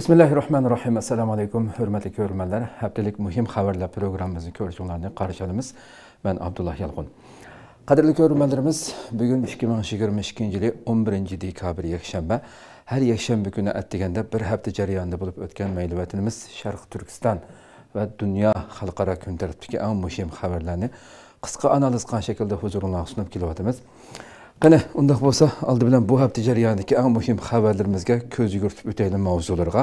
bismillahi rohmanir rohim assalomu alaykum hurmatli ko'rmanlar haftalik muhim xabarlar programmamizni ko'rishinglarni qarshi olamiz man abdulloh yalqun qadrli ko'rmanlarimiz bugun ikki ming yigirma ikkinchi yil o'n birinchi dekabr yakshanba har yakshanba kuni atdiganda bir hafta jarayonida bo'lib o'tgan mayli vatanimiz sharq turkiston va dunyo xalqaro kun tartibidagi eng muhim xabarlarni qisqa analiz qilgan shaklda huzuringizga sunib kelyapmiz qani undoq bo'lsa oldi bilan bu hafta jarayonidagi eng muhim xabarlarimizga ko'z yugurtib o'taylik mavzularga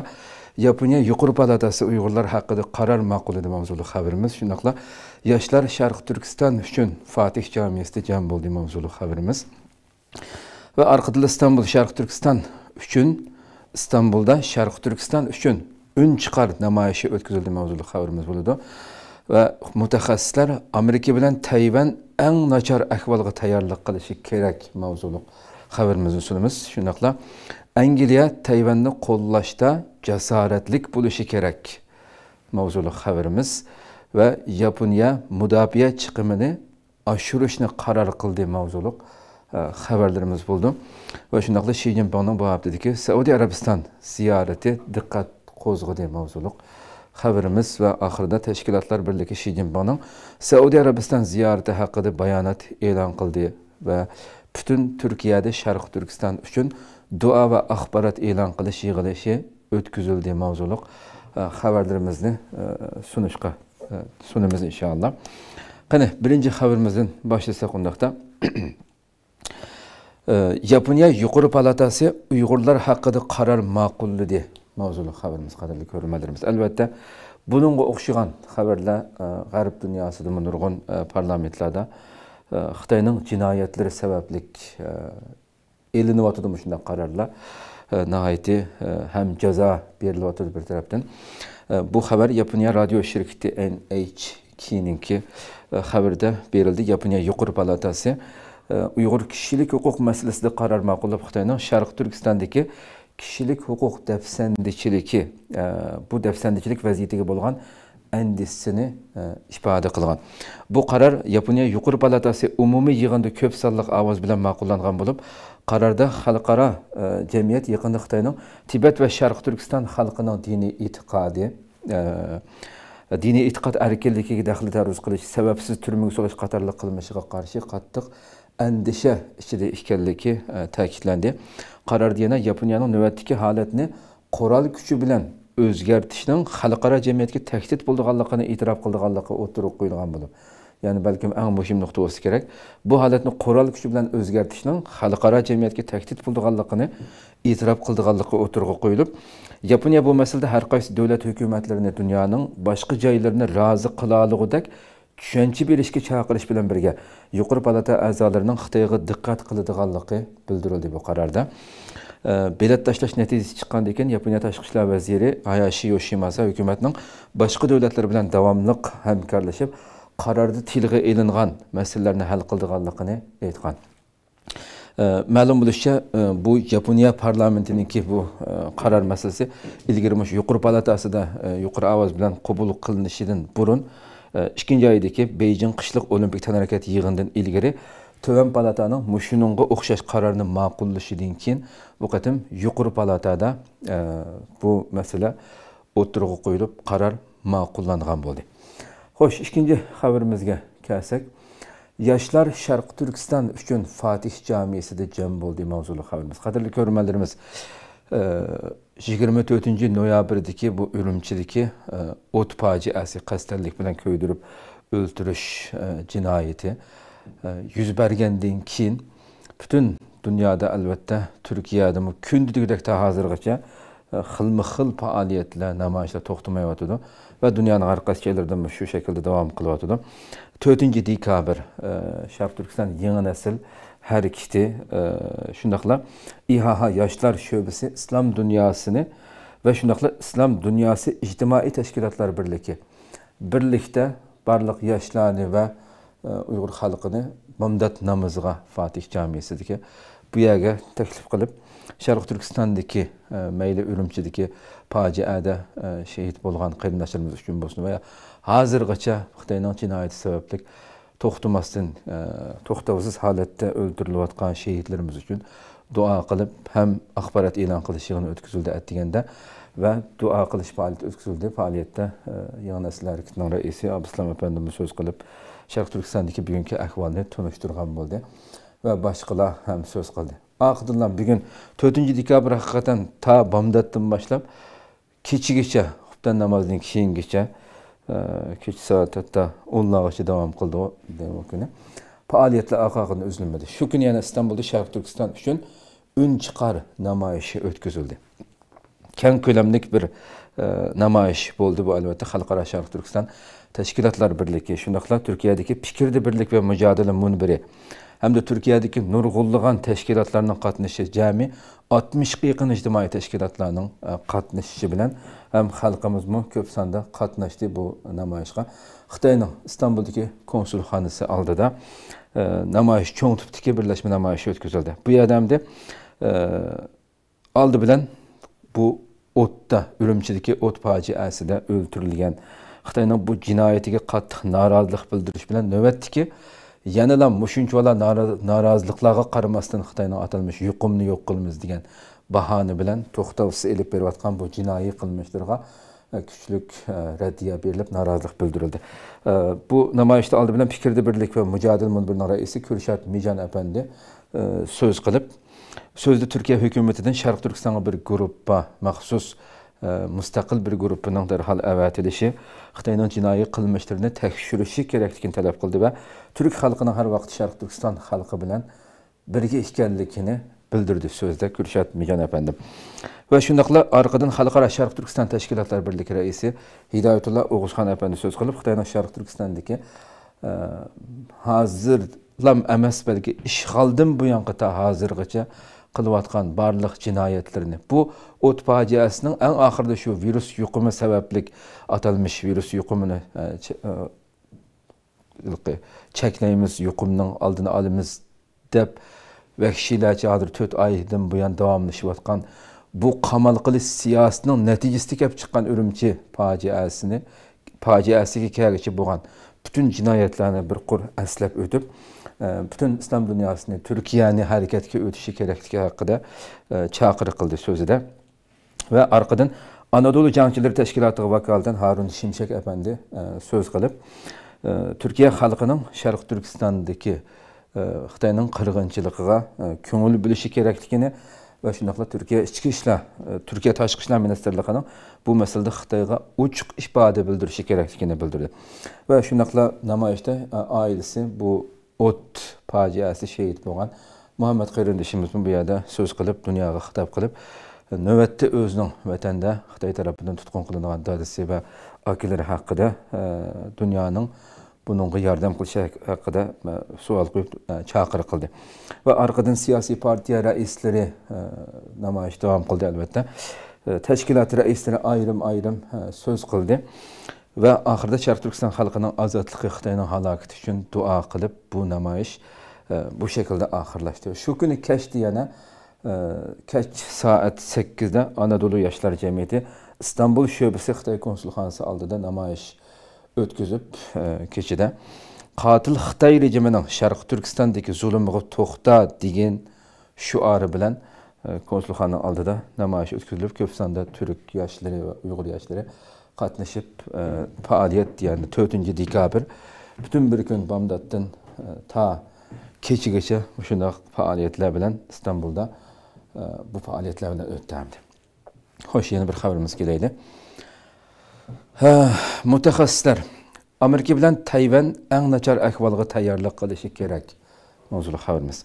yaponiya yuqori palatasi uyg'urlar haqida qaror ma'qulladi mavzuli xabarimiz shundoqla yoshlar sharq turkiston uchun fatih jamiyasida jam bo'ldi mavzuli xabarimiz va orqada istanbul sharq turkiston uchun istanbulda sharq turkiston uchun un chiqar namoyishi o'tkazildi mavzuli xabarimiz bo'ladi va mutaxassislar amerika bilan tayvan en naçar ahvalga tayyorlik qilishi kerak mavzuluq xabarimizni sunamiz shundoqla angliya tayvanni qo'llashda jasoratlik bo'lishi kerak mavzuli xabarimiz va yaponiya mudofaa chiqimini oshirishni qaror qildi mavzuliq e, xabarlarimiz bo'ldi va shundoqla shi zinpinni bu haftadagi Arabistan ziyareti dikkat diqqat qo'zg'adi mavzuliq xəbərimiz və axırda Təşkilatlar Birliyi Xi Jinpingin Səudi Arabistan ziyarəti haqqında bayanat ilan qıldı ve bütün Türkiye'de Şərq Türkistan için dua ve axbarat elan qilish yığılışı ötküzüldü mavzuluq e, xəbərlərimizni e, sunuşqa e, sunumuz inşallah. Qani birinci xəbərimizdən başlasaq ondaqda. Japonya yuqori palatasi Uyg'urlar haqida qaror ma'qulladi mavzulu xabarimiz qadrli ko'rmalarimiz albatta bunga o'xshagan xabarlar g'arb e, dunyosida nurg'un e, parlamentlarda e, xitoyning jinoyatlari sababli elinyotidi shunday qarorlar nihoyatda ham jazo berilyotidi bir tarafdan bu xabar yaponiya radio shirkiti nhkninki xabarda berildi yaponiya yuqori palatasi uyg'ur kishilik huquq masalasida qaror ma'qullab xitoyning sharqi turkistondagi kishilik huquq dafsandichiligi e, bu dafsandichilik vaziyatiga болған әндісіні ішпады қылған. Бұл қарар Япония Юқыр Палатасы үмімі еғінді көп саллық ауаз білен мақұлланған болып, қарарда халқара жәмиет еқінді Қытайның Тибет ә Шарқ Түркістан халқының дини итиқады, dini itiqat erkinligiga daxli taruz qilish sababsiz turmaga solish qatorli qilmishiga qarshi qattiq andisha ichida ekanligi ta'kidlandi Japonya'nın nöbetteki haletini koral küçü qurol kuchi bilan cemiyetki xalqaro jamiyatga Allah'ını bo'lganligini e'tirof Allah'ı oturup qo'yilgan bulup. ya'ni balkim eng muhim nokta olsa kerak bu holatni qurol kuchi bilan cemiyetki xalqaro jamiyatga Allah'ını bo'lganligini e'tirof Allah'ı oturup qo'yilib yaponiya bu masalada har qaysi davlat hukumatlarini dunyoning boshqa joylarini rozi qila tushuncha berishga chaqirish bilan birga yuqori palata a'zolarining xitoyga diqqat qiladiganligi bildirildi bu qarorda belat tashlash natijasi chiqqandan keyin yaponiya tashqi ishlar vaziri hayashi yoshimasa hukumatning boshqa davlatlar bilan davomliq hamkorlashib qarorda tilga ilingan masalalarni hal qildiganligini aytgan ma'lum bo'lishicha e, bu yaponiya parlamentiniki bu e, qaror masalasi ilgari yuqori palatasida e, yuqori ovoz bilan qabul qilinishidan burun ikkinchi oydagi beyjing qishliq olimpik tanarakat yig'inidan ilgari tuvan palataning mushuningga o'xshash qarorni ma'qullashidan keyin bu qatim yuqori palatada bu masala o'tirg'a qo'yilib qaror ma'qullangan bo'ldi xo'sh ikkinchi xabarimizga kelsak yoshlar sharq turkiston uchun fatih jamiyasida jam bo'ldi mavzuli xabarimiz qadrli ko'rmanlarimiz 24-nji noýabrdagi bu ürümçidiki e, ot ası kastellik bilen köydürüp öldürüş e, jinayeti e, yüz bergenden keyin bütün dünyada elbette Türkiye'de bu kündügidek ta hazırgacha xilma-xil faoliyatlar namoyishlar to'xtamayotdi va dunyoni har qaysi joylarida shu şekilde devam qilyotdi to'rtinchi dekabr sharq turkiston yangi nasl her ikiti e, şundakla İHH Yaşlar Şöbesi İslam Dünyasını ve şundakla İslam Dünyası İctimai Teşkilatlar Birliki birlikte barlıq yaşlarını ve e, Uygur halkını Mamdat namazına Fatih Camiyesi'deki bu yerge teklif kılıp Şarkı Türkistan'daki e, meyli ürümçideki faciada e, şehit bulgan kıyımdaşlarımız üçün bulsun veya hazır gaça Xitay'nın cinayeti sebeplik to'xtamasdan e, to'xtovsiz holatda o'ldirilayotgan shahidlarimiz uchun duo qilib ham axborot e'lon qilish yig'ini o'tkazildi deganda va duo qilish faoliyati o'tkazildi faoliyatda e, yig'in asli harakatining raisi abduslom apandimiz so'z qilib sharq turkistondagi bugungi ahvolni tunishtirgan bo'ldi va boshqalar ham so'z qildi oxirdan bugun to'rtinchi dekabr haqiqatan ta bomdoddan boshlab kechagacha xubdan namozidan keyingacha kechki soat hatto o'nlargacha davom qildi bu kuni faoliyatlar oqog'ini uzilmadi shu kuni yana istanbulda sharq turkiston uchun un chiqar namoyishi o'tkazildi kang ko'lamlik bir namoyish bo'ldi bu albatta xalqaro sharq turkiston tashkilotlar birligi shundoqla turkiyadagi fikrni birlik va mujodala munbiri həm də Türkiyədəki nurğulluğan təşkilatlarının qatnışı cəmi 60 yaxın ictimai təşkilatlarının qatnışı e, ilə həm xalqımızmı köp sanda qatnaşdı bu namayışqa. Xitayının İstanbuldakı konsulxanası aldıda e, namayiş çoğun tipdəki birləşmə namayışı ötküzüldü. Bu yerdəmdə e, aldı bilən bu otda, Ürümçidəki ot faciəsində öldürülən Xitayının bu cinayətinə qatdıq narazılıq bildiriş bilən növbətdəki ki yana mushunchalar noroziliklarga qaramasdan atılmış atalmish yok yo'q qilmiz bahane bahona bilan to'xtovsiz bir berayotgan bu jinoiy qilmishlarga e, küçülük e, reddiye berilib norozilik bildirildi e, bu namoyishni oldi bilan fikrda birlik va mujadil munbirning raisi kurshat mijan apandi so'z qilib so'zda turkiya hukumatidan sharq turkistonga bir grupa maxsus mustaqil bir guruhning darhol avatilishi xitoyning jinoiy qilmishlarini tekshirishi kerakligini tələb qıldı və Türk xalqının hər vaxt Şərq turkiston xalqı bilan birgə ekanligini bildirdi sözdə Kürşat so'zda kurshat Və apandim va Xalqara Şərq xalqaro Təşkilatlar Birlik tashkilotlar birligi Oğuzxan hidoyatulloh söz qılıb so'z Şərq xitoyning sharq turkistondagi hozirlam emas balki ishg'oldan buyonga to hozirgacha кылываткан барлык жинаятларын. Бу от фажиасынын эң ахырда şu вирус sebeplik atılmış аталмыш вирус юкумуну çekneyimiz yukumdan aldığını alımız dep vahşilerce adır 4 aydan bu yan devamlaşıp atkan bu kamalqılı siyasetinin neticesi hep çıkan ürümçi faciasını faciası ki kâgıçı boğan bütün cinayetlerini bir kur əslep ötüp ee, butun islom dunyosini turkiyani harakatga o'tishi kerakligi haqida chaqiriq e, qildi so'zida va orqadan anadolu jangchilari tashkilotiga vakolatan harun Şimşek efendi e, söz kılıp e, Türkiye halkının sharq turkistondagi xitoyning qirg'inchiligiga ko'ngil bo'lishi kerakligini va shundoqla turkiya ichki ishlar turkiya tashqi ishlar ministrligining bu masalada xitoyga ochiq ifoda bildirishi kerakligini bildirdi ve shundoqla namayışta ailesi bu o't faciəsi şəhid bolğan Muhammed qərindişimizin bu yerdə söz qılıb, dünyaya xitab qılıb, növbətdə özünün vətəndə Xitay tərəfindən tutqun qılınan dadisi və akilləri haqqında e, dünyanın bununla yardım qilish haqqında e, sual qoyub e, çağırı qıldı. Və arqadan siyasi partiya rəisləri namayiş davam qıldı əlbəttə. Təşkilat rəisləri ayrım-ayrım söz qıldı. Və axırda Şərq Türkistan xalqının azadlığı Xitayının halakəti üçün dua qılıb bu namayiş Ee, bu şekilde ahırlaştı. Şu günü keçti yana e, keç saat 8'de Anadolu Yaşlar Cemiyeti İstanbul Şöbesi Xitay Konsulxanası aldıda namayiş ötküzüp e, keçide Qatil Xitay rejiminin Şarkı Türkistan'daki zulümü toxta degen şuarı bilen konsulxananın aldıda namayış ötküzülüp köpsan'da Türk yaşları ve Uygur yaşları qatnashib e, faaliyet ya'ni to'rtinchi dekabr butun bir gün bomdoddan ta Keçi geçe kechigacha shundoq faoliyatlar bilan istanbulda bu faoliyatlar bilan o'tdi xo'sh yana bir haberimiz kelaylik mutaxassislar amerika bilan tayvan en nachar ahvolga tayyorlik qilishi gerek. mavzuli haberimiz.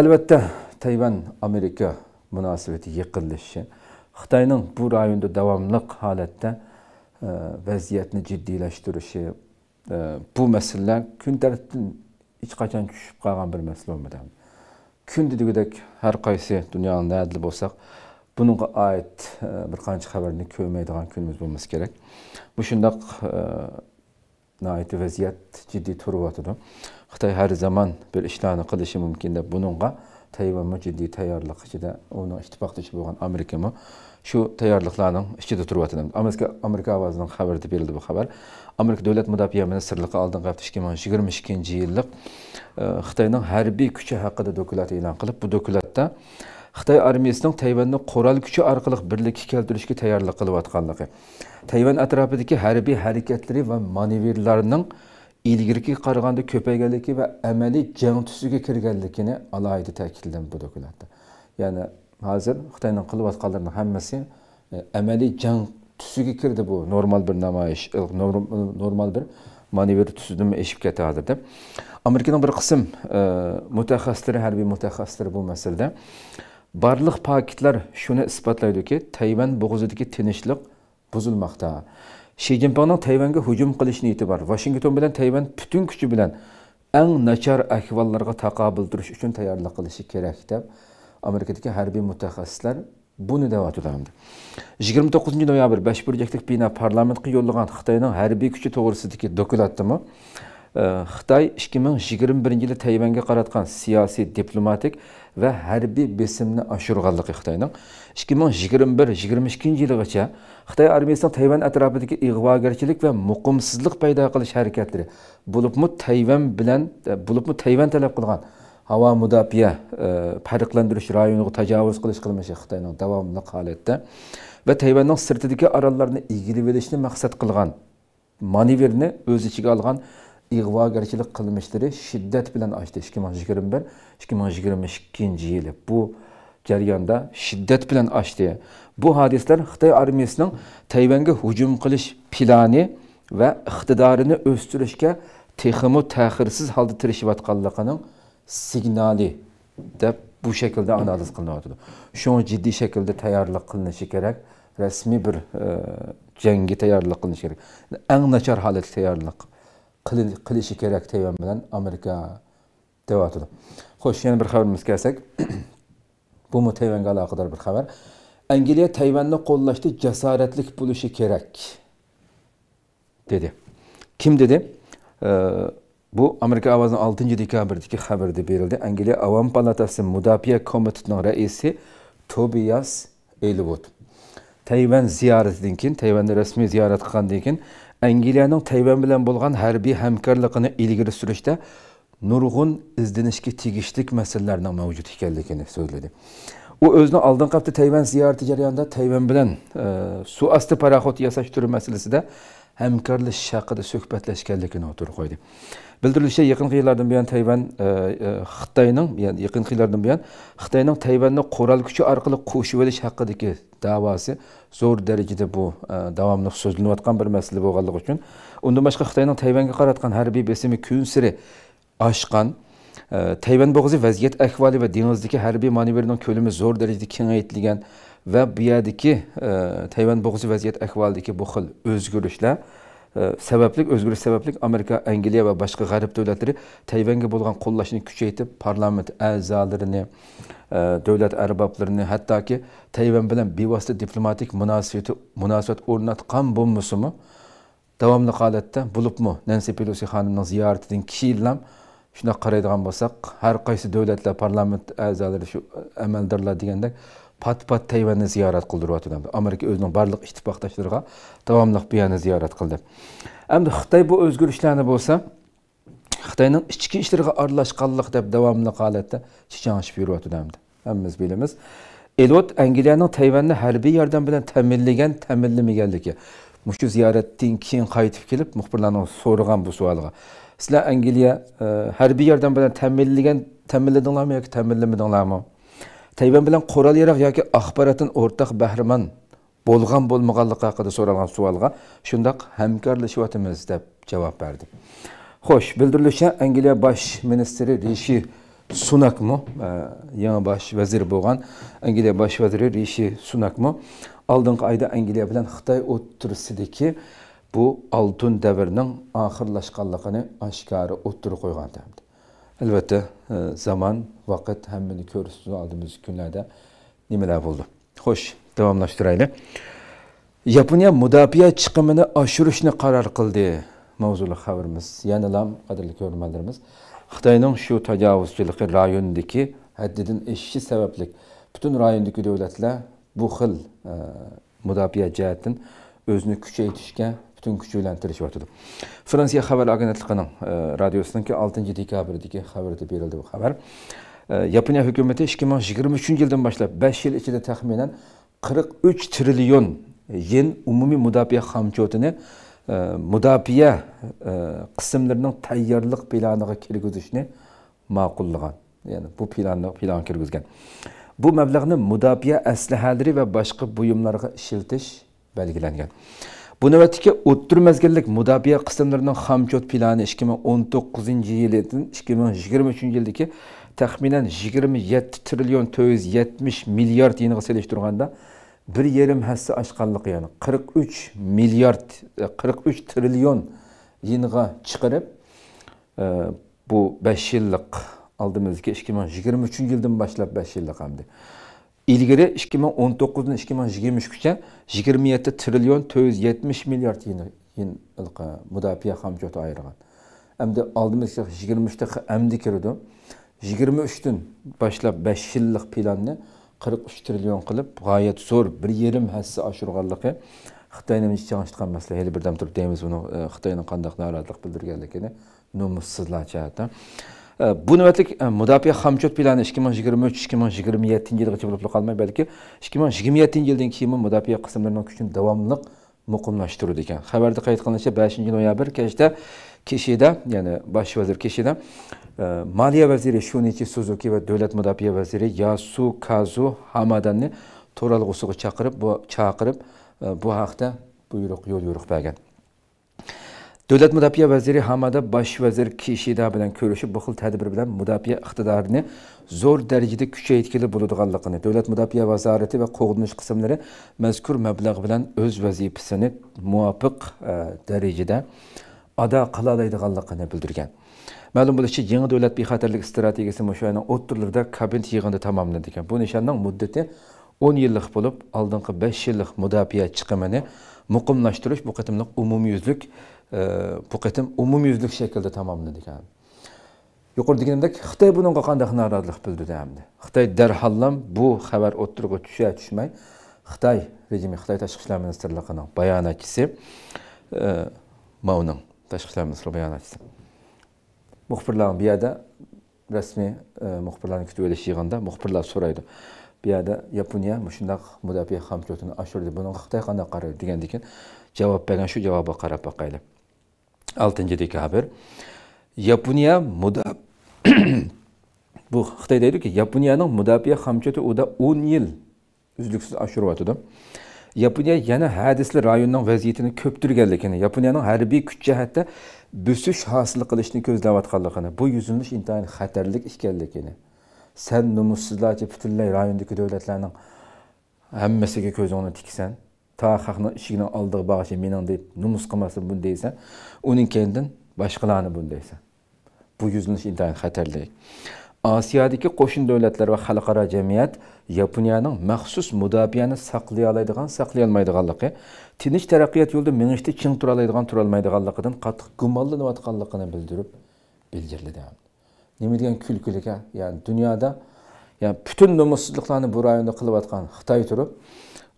Elbette tayvan amerika munosabati yiqilishi xitoyning bu rayonda davomli holatda e, vaziyatni jiddiylashtirishi e, bu masalalar kun tartibdan hech qachon tushib qolgan bir masala bo'lmagan күнде дегідек әрқайсы дүнияның әділ болсақ бұныңға айт бір қанша хабарны көрмейдіған күніміз болмас керек бұл шындақ наайты вазият жидди тұрып жатыр қытай әр заман бір іштаны қылышы мүмкін деп бұныңға тайваньмы şu shu tayyorliklarning ichida turyotgan amerika amerika ovozining xabarida berildi bu haber. amerika davlat mudofaa ministrligi aldın? hafta ikki ming yigirma ikkinchi yillik e, xitoyning harbiy kuchi haqida Bu e'lon qilib bu Tayvan'ın xitoy armiyasining arkalık qurol kuchi orqali birlikka keltirishga tayyorlik qilayotganligi tayvan atrofidagi harbiy hareketleri ve manevirlerinin ilgirki qaraganda ko'payganligi ve amaliy jang tusiga kirganligini alohida ta'kidlandi bu dokulatda ya'ni Hazır, hozir xitoyning qilayotganlarini hammasi e, amaliy can, tusiga kirdi bu normal bir namayış, e, e, normal bir manevr tusidan eshib ketadir deb amerikaning bir qism mutaxassislari harbiy mutaxassislari bu masalada paketler şunu shuni ki, tayvan bo'g'izidagi tinchlik buzilmoqda shi zinpinning tayvanga hücum kılış niyeti var. Washington bilen tayvan bütün kuchi bilen, eng nachar ahvollarga taqobil turish uchun kılışı qilishi Amerika'daki harbiy mutaxassislar bunu deyotgandir yigirma to'qqizinchi noyabr besh burjaklik bino parlamentga yo'llagan xitoyning harbiy kuchi to'g'risidagi dokladimi ee, xitoy ikki ming yigirma birinchi yili tayvanga qaratgan siyosiy diplomatik ve harbiy besimni oshirganligi xitoyning ikki ming yigirma bir yigirma ikkinchi yilgacha xitoy armiyasining tayvan atrofidagi ig'vogarchilik va muqimsizlik paydo qilish harakatlari bo'libmi tayvan bilan e, bo'libmi tayvan talab qilgan Ava hava müdafiə fərqləndiriş e, rayonuna təcavüz qilish qilmishi Xitoyning davomli holatda va Tayvanning sirtidagi orollarni egilib olishni maqsad qilgan manevrni o'z ichiga olgan ig'vogarchilik qilmishlari shiddat bilan ochdi 2021 2022 yili bu jarayonda şiddet bilen ochdi bu hadislar xitoy armiyasining tayvanga hujum qilish plani va iqtidorini o'stirishga texmu ta'xirsiz holda tirishayotganligining signali de bu şekilde analiz qilinyotidi shunga jiddiy shaklda tayyorlik qilinishi kerak rasmiy bir cengi tayyorlik qilinishi kerak eng nachar holatda tayyorlik qilishi kerak tayvan bilan amerika deyotidi xo'sh yana bir xabarimizga kelsak bumu tayvanga aloqador bir xabar angliya tayvanni qo'llashda jasoratlik bo'lishi kerak dedi kim dedi e, bu Amerika ovozining 6-dekabrdagi haberde berildi. Angliya Avam palatasi mudofaa komitetining raisi Tobias Elwood Tayvan ziyoratidan keyin, Tayvanni rasmiy ziyorat qilgandan keyin Angliyaning Tayvan bilan bo'lgan harbiy hamkorligini ilgari surishda nurg'un izlanishga tegishlik masalalarning mavjud ekanligini söyledi. O o'zini oldingi kaptı tayvan ziyareti jarayonida tayvan bilen e, suv osti paraxod yasash turi masalasida hamkorlashish haqida suhbatlashganligini o'tirib qo'ydi bildirilishicha yaqinqi yillardan buyon tayvan e, e, xitoyning ya'ni yaqinqi yillardan buyon xitoyning tayvanni qurol kuchi orqali qo'shib olish haqidagi davası zo'r derecede bu e, davomli so'zlanayotgan bir masala bo'lganligi uchun undan boshqa xitoyning tayvanga her bir besimi kun siri oshgan Tayvanboğazı vəziyyət əhvali və dənizdəki hərbi manevrinin kölümü zor dərəcədə kengaytirilgan və bu yerdəki e, Tayvanboğazı vəziyyət əhvalidəki bu xil özgürlüklər e, səbəblik, özgürlük səbəblik Amerika, Angliya və başqa qərb dövlətləri Tayvanga bolğan qollaşını küçəyitib parlament əzalarını, e, dövlət ərbablarını, hətta ki Tayvan bilan bevasitə diplomatik münasibəti münasibət ornatqan bu musumu davamlı halətdə bulubmu Nancy Pelosi xanımın ziyarətindən kiyinləm shundoq qaraydigan bo'lsak har qaysi davlatlar parlament a'zolari shu e, amaldorlar degandek pat pat tayvanni ziyorat qildiryotdi amerika o'zining barliq ittifoqdoshlariga davomli bu yerni ziyorat qildi endi xitoy bu o'zgarishlarni bo'lsa xitoyning ichki ishlariga aralashganlik deb davomli holatda chichanishib yuryapti hammamiz bilamiz elot angliyaning tayvanni harbiy yordam bilan ta'minlagan ta'minlamaganligi mushu ziyoratdan keyin qaytib kelib muxbirlarning so'ragan bu savolga sizlar angliya e, harbiy yordam bilan ta'minlagan ta'minladinglarmi yoki ta'minlamadinglarmi tayvan bilan qurol yarog' yoki axborotdan o'rtaq bahramand bo'lgan bo'lmaganligi haqida so'ralgan savolga shundoq hamkorlashyapmiz deb javob berdi xo'sh bildirilishicha angliya bosh ministri rishi sunakmi e, yangi bosh vazir bo'lgan angliya bosh vaziri rishi sunakmi oldingi oyda angliya bilan xitoy bu altın devrinin ahırlaşkanlığını aşkarı oturup koygan demdi. Elbette e, zaman, vakit hem hemmini körüstünü aldığımız günlerde nimeler buldu. Hoş, devamlaştıraylı. Yaponiya müdafiye çıkımını aşırışını karar kıldı. Mavzulu haberimiz, yanılam kadirli görmelerimiz. Xitayning shu tajovuzchiligi rayondagi haddidan eshishi sababli butun rayondagi davlatlar bu xil e, mudofaa özünü o'zini kuchaytirishga butun kuchi bilan tirishyotdi fransiya xabar agentligining e, radiosiniki oltinchi dekabrdagi xabarda berildi bu haber. yaponiya e, hukumati ikki ming yigirma uchinchi yildan boshlab besh yil ichida taxminan qirq uch trillion yen umumiy mudofaa hamchotini e, mudofaa qismlarining tayyorlik planiga kirgizishni ma'qullagan ya'ni bu planni plan kirgizgan bu mablag'ni mudofaa aslahalari va boshqa buyumlarga ishiltish belgilangan bu navbatdagi o'ttirmaskinlik mudofaa qismlarining xamçot planı 2019 yildan 2023 ki, taxminan 27 trillion 470 milliard yenga solishtirganda bir yarim həssə oshqanligi ya'ni 43 milliard 43 e, trillion yenga chiqarib e, bu 5 yillik ki 2023 yildan boshlab 5 yillik hamdi ilgari ikki ming o'n to'qqizdan ikki ming yigirma uchga yigirma yetti trillion to'rt yuz yetmish milliard yin mudofaa hamjoti ayirgan hamda oldimizga yigirma uchda hamdi kirdi yigirma uchdan boshlab besh yillik planni qirq uch trillion qilib g'oyat zo'r bir yarim hassa oshirganligi xitoyni chiqishgan masala hali birdan turib deymiz uni e, xitoyni qandaq norozilik bildirganligini nomussizlar Ee, bu navbatlik e, mudofaa hamjod plani ikki ming yigirma uch ikki ming yigirma yettinchi yilgacha bo'lib qolmay balki ikki ming yigirma yettinchi yildan keyin mudofaa qismlarini kuchini davomli muqimlashtirdi ekan xabarda qayd qilinishicha beshinchi noyabr kechda kishida ya'ni bosh vazir kishida e, maliya vaziri shunichi suzuki ve davlat mudofaa vaziri yasu kazu hamadanni to'ralg'usiga chaqirib bu çakırıp e, bu hafta buyruk yo'l yo'riq bergan davlat mudofaa vaziri hamada Baş vazir kishida bilan ko'rishib bu xil tadbir bilan mudofaa iqtidorini zo'r darajada kuchaytgili bo'ladiganligini davlat mudofaa vazorati va qo'g'dinish qismlari mazkur mablag' bilan o'z vazifasini muvofiq e, darajada ado qila oladiganligini bildirgan ma'lum bo'lishicha yangi davlat bexatarlik strategiyasi mushayni o'ttirlarda kabinet yig'inida tamomlandi bu nishonning muddati 10 yillik bo'lib oldingi 5 yillik mudofaa chiqimini muqimlashtirish bu qatimliq umumyuzlik bu qitim umumyuzlik shaklda tamomladik ham yuqorida deganimdek xitoy bunga qanday norozilik bildirdi hamda xitoy darhallam bu xabar o'ttirg'i tusha tushmay xitoy rejimi xitoy tashqi ishlar ministrligining bayonotchisi e, mauning tashqi ishlar ministri bayonotchisi muxbirlarni bu yerda rasmiy e, muxbirlarni kutib olish yig'inda muxbirlar so'raydi bu yerda yaponiya shundoq mudofaa hamkorlikni oshirdi buni xitoy qanday qaraydi degandan keyin javob bergan shu javobga qarab boqaylik 6 dekabr yaponiya muda bu xitoy deydiku yaponiyaning mudofaa hamchati uda 10 yil uzluksiz oshiryotidi yaponiya yana hadisli rayonning vaziyatini ko'ptirganligini yaponiyaning harbiy kuch jihatda busish hosil qilishni ko'zlayotganligini bu yuzilish intayin xatarli ekanligini san numussizlarcha butunlay rayondagi davlatlarning hammasiga ko'zingni tiksan ta haqni ishigini oldiga bag'ishlay mening deb numus qilmasin bundaysa uning kendin boshqalarni bundaysa bu yuzlanish intayin xatarli osiyodagi qo'shni davlatlar va xalqaro jamiyat yaponiyaning maxsus mudofiani saqlay oladigan saqlay olmaydiganligi tinch taraqqiyot yo'lida minishda ching tura oladigan turolmaydiganligidan qattiq gumonlanayotganligini Ne bildirildi nima degan kulgilika ya'ni dunyoda yani bütün nomussuzluklarını bu rayonda kılıp atkan Xitay durup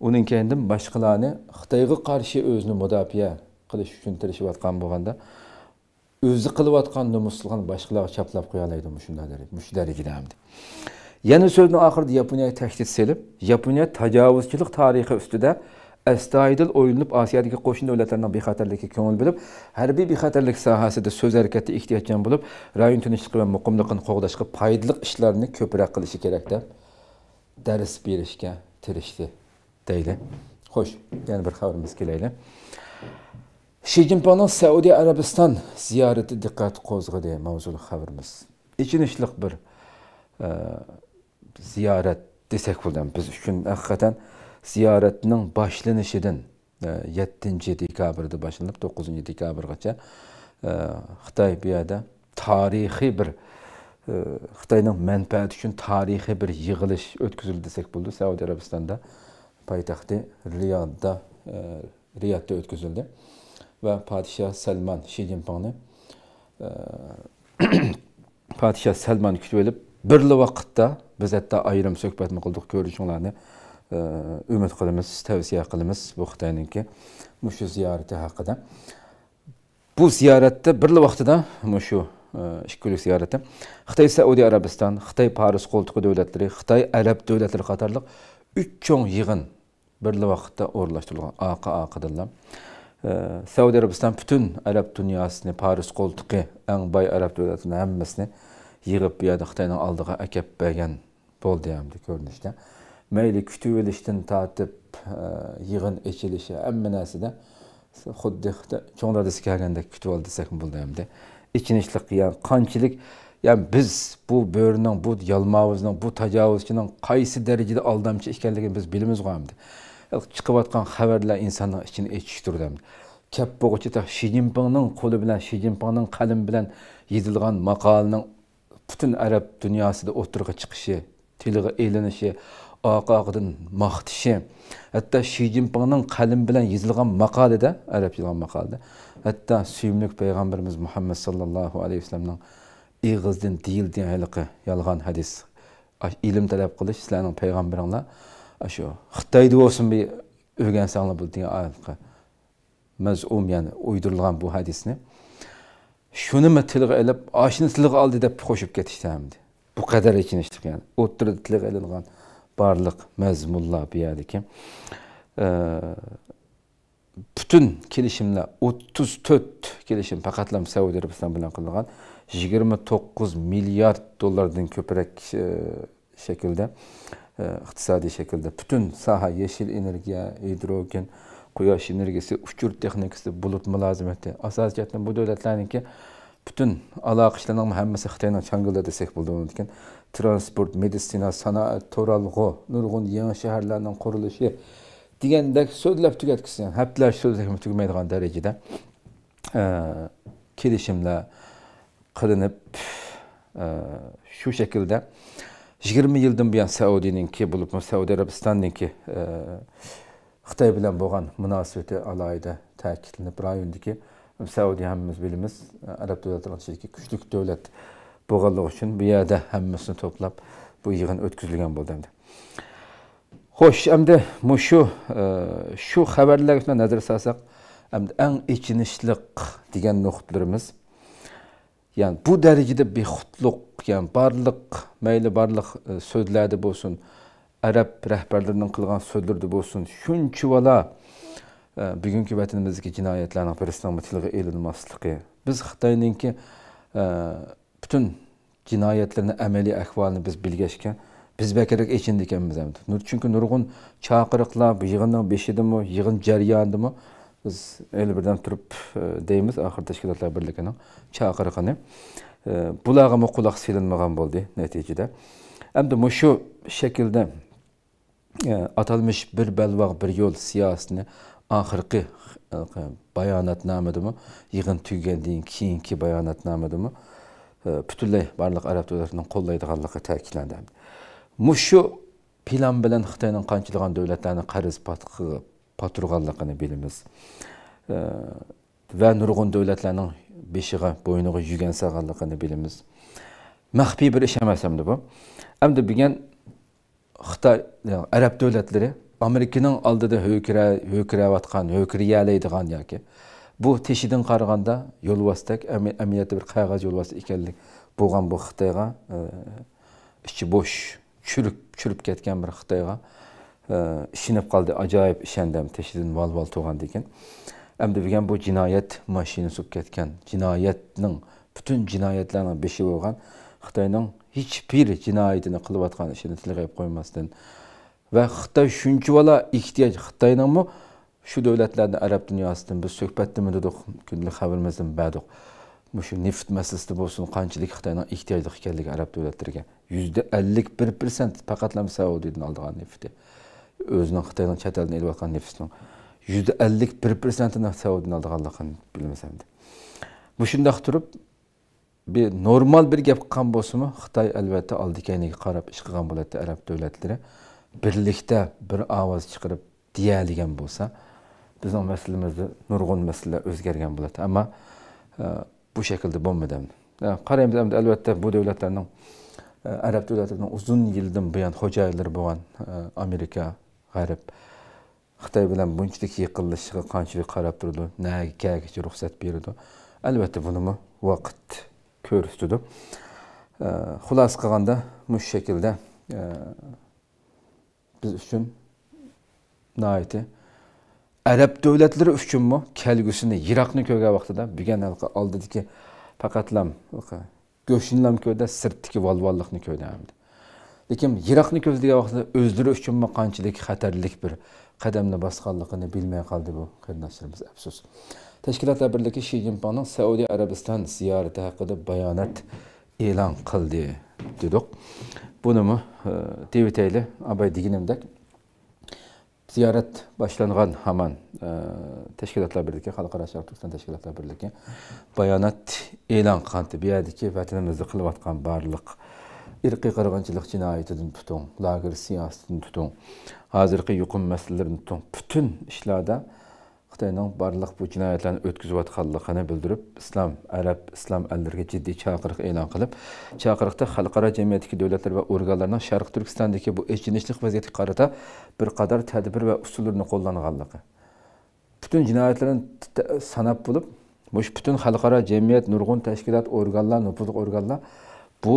uning keyin boshqalarni xitoyga qarshi o'zini mudofaa qilish uchun tirishayotgan bo'lganda o'zi qilayotgan nomusligini boshqalarga chaplab qo'yalaydi shu darajada ham yana so'zni oxirida yaponiyaga tahdid selib yaponiya tajovuzchilik tarixi ustida astoydil o'ylanib osiyodagi qo'shni davlatlarning bexatarligiga ko'ngil bilib harbiy bexatarlik sohasida so'z harakati ehtiyotchan bo'lib rayon tinchligi va muqimligini qo'g'dashga foydali ishlarni ko'proq qilishi kerak deb dars berishga tirishdi дейлі. Хош, яны бір қабырымыз келейлі. Шейдімпаның Сауди Арабистан зияреті диқат қозғады маузулы қабырымыз. Ичінішілік бір зиярет десек болдан, біз үшін әққатен зияретінің башлынышыдын 7 декабрды башылып, 9 декабрға ча Қытай бияда тарихи бір Қытайның мәнпәді үшін тарихи бір иғылыш өткізілді десек болды Сауди Арабистанда. poytaxti riyodda e, riyodda o'tkazildi va podshoh salman shi zinpinni e, podshoh salman kutib olib bir vaqtda biz hatto ayrim suhbatni qildik ko'rishinglarni e, umid qilamiz tavsiya qilamiz bu xitoyninki shu ziyorati haqida bu ziyoratda birli vaqtida shu ikki kunlik ziyorati xitoy saudiya arabiston xitoy paris qo'ltiqi davlatlari xitoy arab davlatlari qatorliq үч чоң йыгын бирле вакытта оорулаштырылган ака акыдыла Сауди Арабистан бүтүн араб дүйнөсүн Париж колтугу en бай араб дөлөтүнүн хаммасыны yığıb bu yerdə Xitayın aldığı əkəb bəgən bol deyəmdi görünüşdə. Məyli kütüvülüşdən tatib yığın içilişi, əmmə de də xuddi çoğunda da sikərgəndə kütüvəl desək bol deyəmdi. İkinişlik, yəni qançilik yani biz bu böğrünün, bu yalmağımızın, bu tacavuzçunun kaysi derecede aldamçı işkenliğini biz bilimiz koyamdı. Çıkıp atkan haberler insanın içini etiştirdi. Hem. Kep boğucu da Xi Jinping'nin kolu bilen, Xi Jinping'nin kalem bilen yedilgan makalının bütün Arap dünyasında oturga çıkışı, tiliga eğlenişi, aqaqıdın maqtışı. Hatta Xi bilen hatta ig'izdin deyil degan haligi yolg'on hadis ilm talab qilish sizlarning payg'ambaringlar shu xitoyda bo'lsin bir o'rgansanglar bu degan haligi mazum ya'ni uydirilgan bu hadisni shunimi tilga ilib shuni tilga oldi deb qo'shib ketishdi bu qadar ichinishdik ya'ni o'tirib tilga ilingan barliq mazmunlar bu yerdagi e, butun kelishimlar o'ttiz 34 kelishim faqatlam saudiya arabistoni bilan qilingan 29 to'qqiz milliard dollardan ko'proq e, shaklda e, iqtisodiy shaklda butun soha yashil energiya gidrogen quyosh energiyasi uchur texnikasi bulut mulozimati asosiy jihatdan bu davlatlarniki butun aloqa hammasi xitoyni changilda desak bo'ladi transport meditsina sanoat to'ralg'u nurg'un yangi shaharlarning qurilishi degandek so'zlab tugatgisi haftalar so'zlab tugmaydigan darajada e, kelishimlar qilinib e, shu shaklda yigirma yildan buyon saudiyninki bo'lib saudiya arabistonniki e, xitoy bilan bo'lgan munosabati alohida ta'kidlanib rayondagi saudiya hammamiz bilamiz arab davlatlari ichidagi kuchli davlat bo'lganligi uchun bu yerda hammasini to'plab bu yig'in o'tkazilgan bo'ldi xo'sh endi shu e, shu xabarlarga nazar solsak endi eng ichinishliq degan nuqtalarimiz Yəni bu dərəcədə bexutluq, yəni barlıq, məyli barlıq e, sözlərdə bolsun, ərəb rəhbərlərinin qılğan sözlərdə bolsun, şunki vala e, bugünkü vətənimizdəki cinayətlərin aparıslamatılığı elinmaslığı. Biz Xitayınınki e, bütün cinayətlərin əməli əhvalını biz bilgəşkən biz bəkərək içindikən bizəmdir. Çünki nurğun çağırıqlar bu yığının beşidimi, yığın cəryanındımı, yığın biz 51dan turib e, deymiz axir tashkilotlar birligini chaqirig'ini e, bularga quloq silinmagan bo'ldi natijada endi mushu şekilde atalmish bir balvoq bir yo'l e, bayanat siyosatini oxirgi bayonotnomadimi yig'in tugagandan keyingi bayonotnomadimi butunlay barliq arab davlatlarining qo'llaydiganligi ta'kidlandi mushu plan bilan xitoyning qanchalagan davlatlarni kariz qilib paturganligini bilamiz va nurg'un devletlerinin beshig'a bo'yniga yügen salganligini bilamiz Mekbi bir ish emas endi bu endi bilgan xitoy arab davlatlari amerikaning oldida ho'kira ho'kirayotgan ya yoki bu karganda qaraganda yo'lvosdak emniyette bir qog'oz yo'lvosi ekanlik bo'lgan bu xitoyga e, ichi bo'sh churib churib ketgan bir xitoyga Э, ishinib qoldi ajoyib ishandim teshidan val val tug'an degan endi degan bu jinoyat mashina surib ketgan jinoyatning butun jinoyatlarning beshi bo'lgan xitoyning hech bir jinoyatini qilayotgan ishini tilga qo'yib qo'ymasdan va xitoy shunchavala ehtiyoj xitoynimi shu davlatlarni arab dunyosidan biz suhbatdimi dedik kunlik xabarimizdan baduq shu neft masalasida bo'lsin qanchalik xitoyni ehtiyojli ekanligi arab davlatlariga yuzda ellik bir persent faqatlam saudiyadan oldigan nefti o'zining xitoydan chet eldan elayotgan nefsning yuz ellik bir persentini saudidan oldiganligini bilmasam bu shundoq turib bir normal bir gap qilgan Xitay xitoy albatta oldikaniga qarab ish qilgan bo'ladi arab davlatlari birlikda bir ovoz chiqarib deyadigan bo'lsa bizning maslamizda nurg'un masalalar o'zgargan bo'ladi ammo e, bu shaklda bo'lmadi e, qaraymiz albatta bu davlatlarning e, arab davlatlarining uzun yildan buyon bu bo'lgan amerika g'arb xitoy bilan bunchalik yiqilishiga qanchalik qarab turdi nagi kagicha ruxsat berdi albatta bunimi vaqt ko'rsatdi xulosa qilganda mush shaklda biz uchun naiti arab davlatlari uchunmi kelgusini yiroqni ko'rgan vaqtida bugun oldidagi faqatlam go'shinlam ko'rda sirtdiki volvonlikni ko'rdi lekin yiroqni ko'zlagan vaqtida o'zlari uchunmi qanchalik xatarlik bir qadamni bosganligini bilmay qoldi bu qarindoshlarimiz afsus tashkilotlar birligi shi zinpinni saudiya arabiston ziyorati haqida bayonot e'lon qildi dedik bunimi deb o'tayli abay deganimdek ziyorat boshlangan hamon e, tashkilotlar birligi xalqaro sharq turkiston tashkilotlar birligi bayonot e'lon qildi bu yerdagi vatanimizda qilayotgan barliq irqiy qirg'inchilik jinoyatidan tutun lager siyosatidan tutun hozirgi yuqum masalalarini butun ishlarda барлық barliq bu jinoyatlarni o'tkazayotganligini bildirib islom arab islom allariga jiddiy chaqiriq e'lon qilib chaqiriqda xalqaro jamiyatdagi davlatlar va organlarning sharq bu qarata bir qadar tadbir va usullarni qo'llanganligi butun jinoyatlarni sanab болып, butun xalqaro jamiyat nurg'un tashkilot organlar organlar bu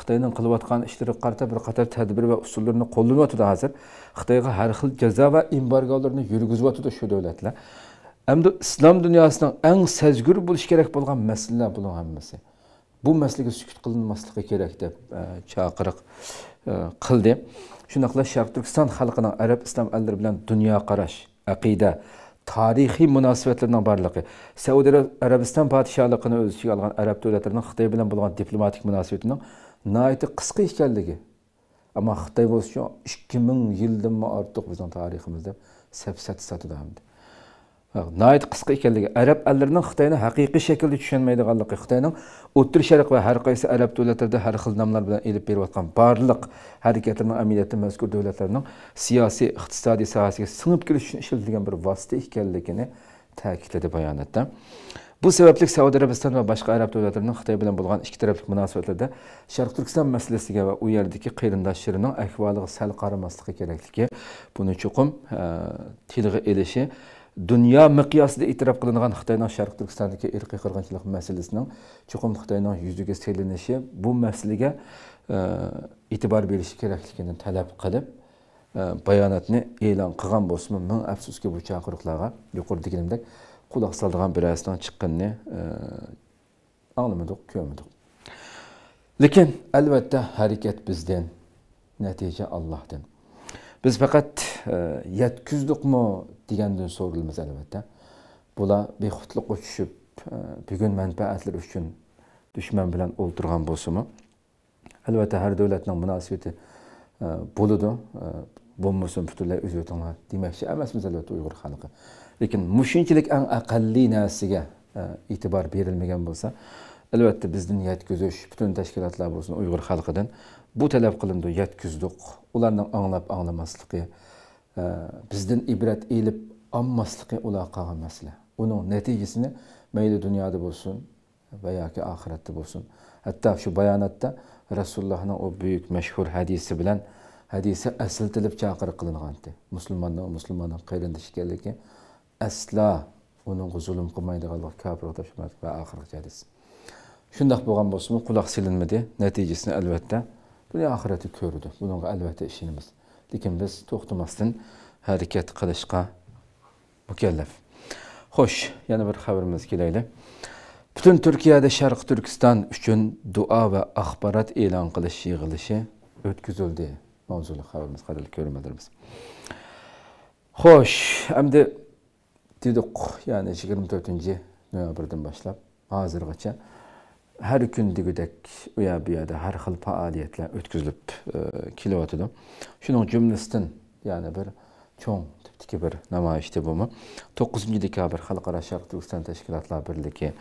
xitoyning qilayotgan ishlariga qarata bir qator tadbir va usullarni qo'llayotir hozir xitoyga har xil jazo va embargolarni yurgizyotdi shu davlatlar hamda islom dunyosining eng sazgur bo'lishi kerak bo'lgan masalalar bular hammasi bu masalaga sukut qilinmasligi kerak deb chaqiriq qildi shundoqla sharq turkiston xalqining arab islom allari bilan dunyoqarash aqida tarihi münasibətlərindən barlıqı, Səudi Arabistan padişahlığını öz içinə alğan ərəb dövlətlərinin Xitay bilan bolğan diplomatik münasibətinin nəhayət qısqa ikənligi. Ama Xitay bolsa 2000 ildən mə artıq bizim tariximizdə səfsət satıdı hamdı. nihoyat qisqa ekanligi arab allarining xitoyni haqiqiy shaklda tushunmaydiganligi xitoyning o'ttir sharq va har qaysi arab davlatlarida har xil nomlar bilan ilib berayotgan barliq harakatlarni amaliyotda mazkur davlatlarning siyosiy iqtisodiy sohasiga singib kirish uchun ishlatilgan bir vosita ekanligini ta'kidladi etdi. bu sababli saudiya arabiston va boshqa arab davlatlarining xitoy bilan bo'lgan ikki taraflik munosabatlarda sharq turkiston masalasiga va u yerdagi qarindoshlarining ahvoliga sal qaramaslik kerakligi buni chuqur e, tilgi ilishi dunyo miqyosida e'tirof qilingan xitoyning sharq turkistondagi irqiy qirg'inchilik masalasining chuqur xitoyning yuziga selinishi bu masalaga e, e'tibor berishi kerakligini talab qilib e, bayonotni e'lon qilgan bo'lsinmi ming afsuski bu chaqiriqlarga yuqoridagilimdek quloq bir birasidan chiqqanini e, anglamadik ko'rmadik lekin albatta harakat bizdan natija allohdan biz faqat yetkazdiqmi degandan so'rilmiz albatta bular bexudliqqa tushib e, bugun manfaatlar uchun dushman bilan o'ltirgan bo'lsinmi albatta har davlatning munosabati e, bo'ladi e, bo'lmasin butunlay o'z o'tinglar demoqchi emasmiz albatta uyg'ur xalqi lekin mushunchalik eng aqalliy narsaga e'tibor berilmagan bo'lsa albatta bizni yetkazish butun tashkilotlar bo'lsin uyg'ur xalqidan bu talab qilindi yetkazdik ularning anglab anglamasligi bizdən ibrət elib anmaslığı ulaqağa məsələ. Bunun nəticəsini məyli dünyada olsun və ya ki axirətdə olsun. Hətta şu bayanatda Rasulullahın o böyük məşhur hədisi bilən hədisi əsiltilib çağır qılınğandı. Müslümandan müsəlmanın qeyrində işgəlliyi əsla onun zulm qılmaydığanlıq kafir daşımaq və axirət hədisi. Şundaq bolğan bolsun, qulaq silinmidi. Nəticəsini əlbəttə dünya axirəti görürdü. Bununla əlbəttə işinimiz. lekin biz to'xtamasdan harakat qilishga mukallaf xo'sh yana bir xabarimiz kelaylik butun turkiyada sharq turkiston uchun duo va axborot e'lon qilish yig'ilishi o'tkazildi mavzuli xabarimiz qadrli ko'rmadirmiz xo'sh endi dedik ya'ni yigirma to'rtinchi noyabrdan boshlab hozirgacha her gün digidek u bu har xil faoliyatlar o'tkazilib kelyotidi Şunun jumlasidan ya'ni bir cho'ng tipdagi bir namoyishdi bumi to'qqizinchi dekabr xalqaro sharq turkiston tashkilotlar birligi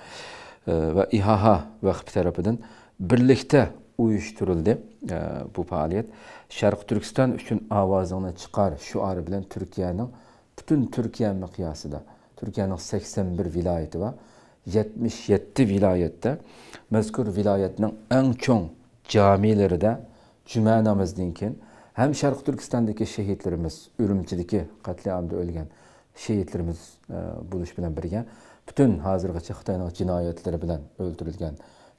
e, va ihaha vakfi tarafidan birlikda uyushtirildi e, bu faoliyat sharq turkiston uchun ovozingni chiqar shuori bilan Türkiye'nin bütün turkiya miqyosida turkiyaning sakson bir vilayeti var. 77 viloyatda mazkur viloyatning eng cho'ng jamilarida juma namozidan keyin ham sharq turkistondagi shehidlarimiz urumchidagi qatliamda o'lgan shehidlarimiz e, bo'lish bilan birga butun hozirgacha xitoyning jinoyatlari bilan o'ldirilgan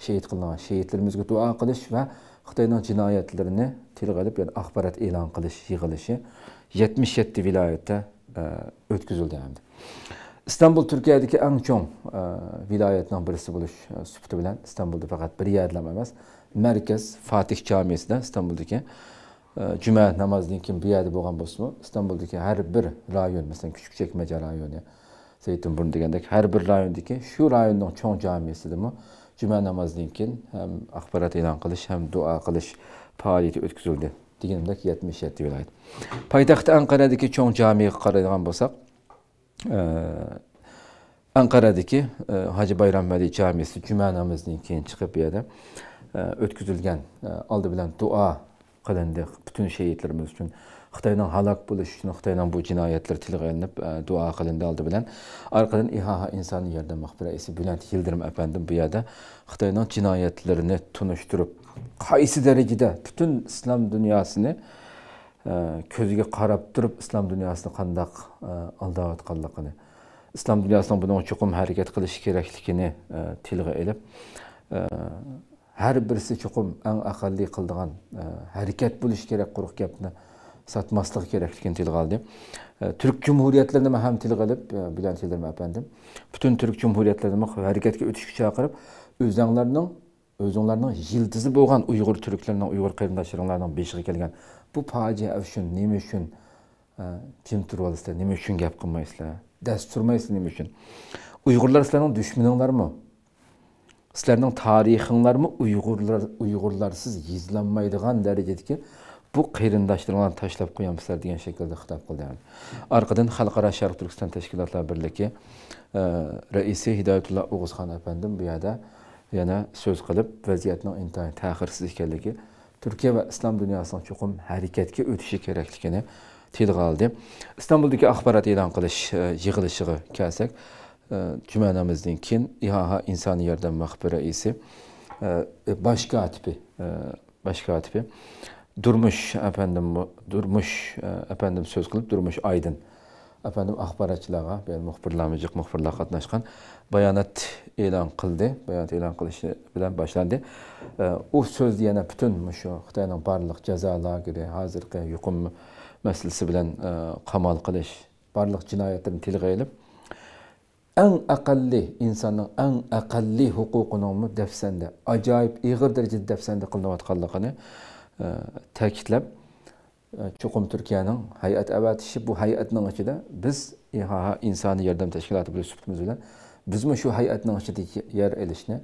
shehid qilingan shehidlarimizga duo qilish va xitoyning jinoyatlarini tilg alıp, ya'ni axborot e'lon qilish yig'ilishi 77 viloyatda e, o'tkazildi hamda istanbul turkiyadagi eng cho'ng e, viloyatdan birisi e, sufti bilan istanbulda faqat bir yerlam emas markaz fatih jomiyasida istanbuldagi e, juma namozidan keyin bir yerde boğan bo'lsinmi istanbuldagi har bir rayon masalan kuchukchekma rayoni zaytinburn degandek har bir rayondagi shu rayonni cho'ng jomiyasidami juma namozidan keyin ham axborot e'lon qilish ham duo qilish faoliyati o'tkazildi deganimdek yetmish yetti viloyat poytaxt Ankara'daki cho'ng camiye qaraydigan bo'lsak e, Hacı bayram Veli Camisi Cuma namozidan keyin chiqib bu ötküzülgen e, oldi e, bilan duo qilindi butun şehitlerimiz uchun xitoyning halok buluş için, xitoyning bu jinoyatlar tilga ilinib e, duo qilindi oldi bilan orqadan ihaha inson yordam isi Bülent Yıldırım apandim bu yerda xitoyning jinoyatlarini tunishtirib qaysi darajada butun islom dunyosini Э, көзге қарап тұрып ислам дүниясын қандақ э, алдап жатқанлығыны ислам дүниясының бұның чұқым әрекет қылыш керектігіне э, тілге іліп бірісі чұқым әң ақалли қылдыған әрекет бұлыш керек құрық кепні satmaslık gerektiğini tilgaldı. Türk һәм hem tilgalip, Bülent Yıldırım efendim, bütün Türk Cumhuriyetlerine жылдызы болған Uygur Türklerinin, Uygur kıyımdaşlarının beşiği келген bu fojia uchun nima uchun e, jim turyapsizlar nima uchun gap qilmaysizlar dast turmaysizlar nima uchun uyg'urlar sizlarning dushmaninglarmi sizlarning tarixinglarmi uyg'urlar uyg'urlarsiz yezlanmaydigan darajadagi bu qarindoshlaringlarni tashlab qo'yamsizlar degan shaklda xitob qildi orqadan xalqaro sharq turkiston tashkilotlar birligi e, raisi hidoyatulla o'g'izxon apandim bu yerda yana so'z qilib vaziyatning intayin ta'xirsiz ekanligi Türkiye va islom dunyosini um chuqur harakatga o'tishi kerakligini tilg'a oldi istanbuldagi axborot e'lon qilish e, yig'ilishiga kelsak juma e, namozdan keyin ihaha insoniy yordam mahbir raisi e, bosh kotibi bosh kotibi durmush Durmuş durmush apandim so'z qilib durmush oydin efendim axbaratçılara, yani muhbirlamıcıq, muhbirler qatnaşqan bayanat elan qildi. Bayanat elan qilishi bilan boshlandi. U so'z yana butun shu Xitoyning barliq jazo lageri, hozirgi yuqum masalasi bilan e, qamal qilish, barliq jinoyatlarni tilga ilib eng aqalli insonning eng aqalli huquqini dafsanda, ajoyib ig'ir darajada dafsanda qilinayotganligini ta'kidlab chuqum turkiyaning hay'at avatishi bu hay'atning ichida biz ihaha insoniy yordam tashkiloti bilan suhbatimiz bilan bizmi shu hay'atning ichida yer ilishni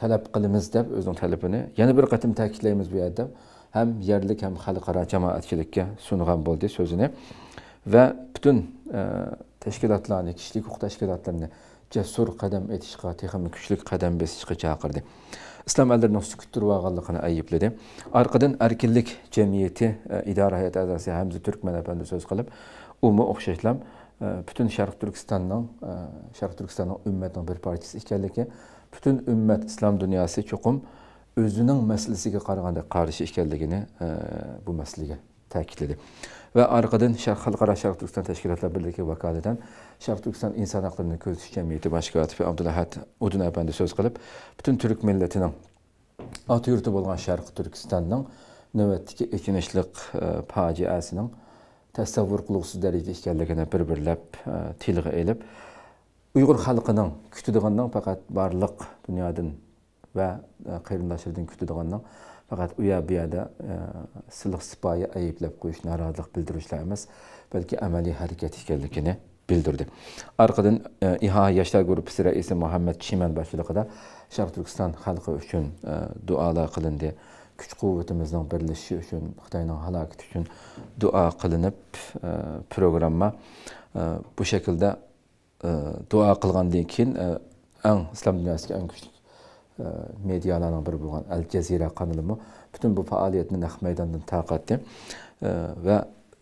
talab qilamiz deb o'zining talabini yana bir qatim ta'kidlaymiz bu yerda ham yerlik ham xalqaro jamoatchilikka sungan bo'ldi so'zini va butun tashkilotlarni kishilik huquq tashkilotlarini jasur qadam etishga texmi kuchli qadam bosishga chaqirdi İslam ellerinin süküttür vağallıkını ayıpladı. Arkadan Erkillik Cemiyeti e, İdara Heyeti Azası Hamzi Türkmen Efendi söz kılıp, umu okşayışlam, e, bütün Şarkı e, Türkistan'ın, e, Şarkı Türkistan'ın ümmetinin bir parçası işkerliki, bütün ümmet İslam dünyası çokum özünün meselesine karaganda karşı işkerlikini e, bu meseleye təkidlədi. ve arkadan Şark Halkara Şark Türkistan Teşkilatlar Birliği vakaleden Şark Türkistan İnsan Haklarını Közüş Cemiyeti Baş Abdullah Abdülahat Udun Efendi söz kalıp bütün Türk milletinin at yurtu bulan Şark Türkistan'ın növbətdəki ekinçlik e, faciəsinin təsəvvür qılıqsız dərəcədə ikənligini bir-birləb e, tilgə elib Uyğur halkının kütüdüğünden fakat varlık dünyadan və qeyrindaşlardan kütüdüğünden faqat u yoq bu yoqda silliq sipoyi ayblab qo'yish norozilik bildirishlar emas balki amaliy harakat ekanligini bildirdi orqadan iha yoshlar Çimen raisi muhammad chiman boshchiligida sharq turkiston xalqi uchun duolar qilindi kuch quvvatimizning birlashishi uchun xitoyning halokati uchun duo qilinib programma bu shaklda dua qilgandan keyin eng islom dunyosiga eng kuchli medialarning biri bo'lgan al jazira kanalimi butun bu faoliyatni naq maydondan tarqatdi va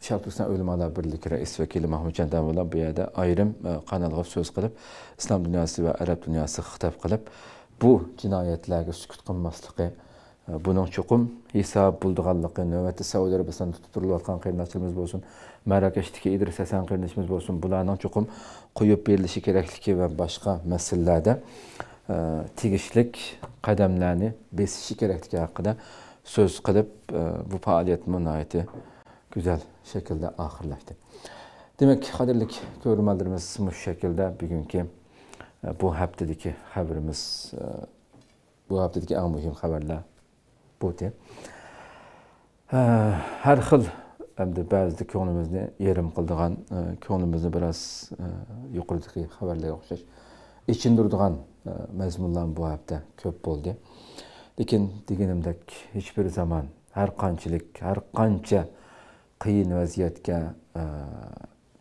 sharqiston ulamolar birligi rais vakili mahmudjon davulov bu yerda ayrim kanalga so'z qilib islom dunyosi va arab dunyosiga xitob qilib bu jinoyatlarga sukut qilmasligi buning chuqum hisob bo'ldiganligi navbatda saudiya arabistonda tutib turilayotgan qarindoshlarimiz bo'lsin marakashdagi idris hasan qarindoshimiz bo'lsin bularning chuqum qo'yib berilishi kerakligi va boshqa masalalarda tegishlik qadamlarni besishi kerakligi haqida so'z qilib e, bu faoliyatni nihoyatda go'zal shaklda oxirlashdi demak qadrli ko'rmanlarimiz shu shaklda bugungi e, bu haftadagi xabarimiz e, bu haftadagi eng muhim xabarlar bo'ldi har xil endi ba'zida ko'nglimizni yerim qildigan ko'nglimizni biroz yuqoridagi xabarlarga o'xshash ichindirdigan mazmunlan bu hafta ko'p bo'ldi lekin deganimdek hech bir zamon har qanchalik har qancha qiyin vaziyatga e,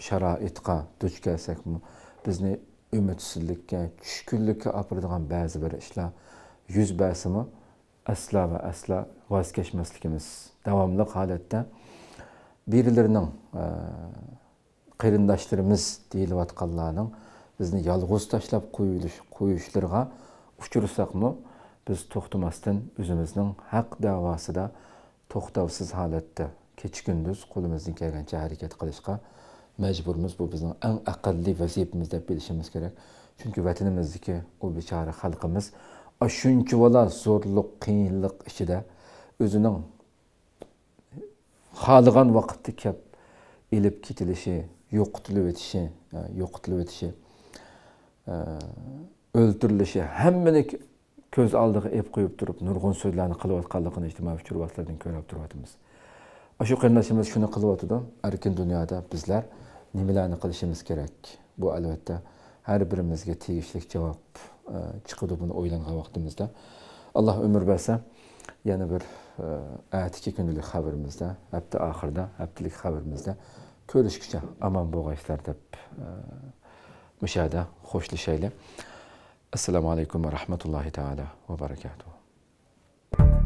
sharoitga duch kelsakmi bizni umidsizlikka tushkunlikka olib ba'zi bir ishlar yuz bersimi asla va asla voz kechmasligimiz davomli holatda birilarning e, qarindoshlarimiz deyilayotganlarning bizni yolg'iz tashlab qo'yilish qo'yishlarga uchrasaqmi biz to'xtamasdan o'zimizning haq davosida to'xtovsiz holatda kech kunduz qo'limizdan kelgancha harakat qilishga majburmiz bu bizning eng aqlli vazifamiz deb bilishimiz kerak chunki vatanimizniki u bechora xalqimiz shuncha bola zo'rlik qiyinlik ichida o'zining xohlagan vaqtda kelib ilib ketilishi yo'qotilib o'tishi yo'qotilib o'tishi öldürülüşü hemmelik көз алдыга эп куюп durup нургун сөздөрдү кылып атканлыгын иҗтимаи учурлардан көрүп турабыз. Ашу кырнашыбыз шуну кылып атыды. dünyada bizler бизлер немелерни gerek Bu albatta her birimizge tegişlik cevap e, çıkıdı bunu oylanğa vaxtımızda. Allah ömür verse yana bir e, ayet günlük haberimizde, hepte ahırda, heptilik haberimizde görüşküçe aman boğaçlar deb e, مشاهدة خوش لشيلة السلام عليكم ورحمة الله تعالى وبركاته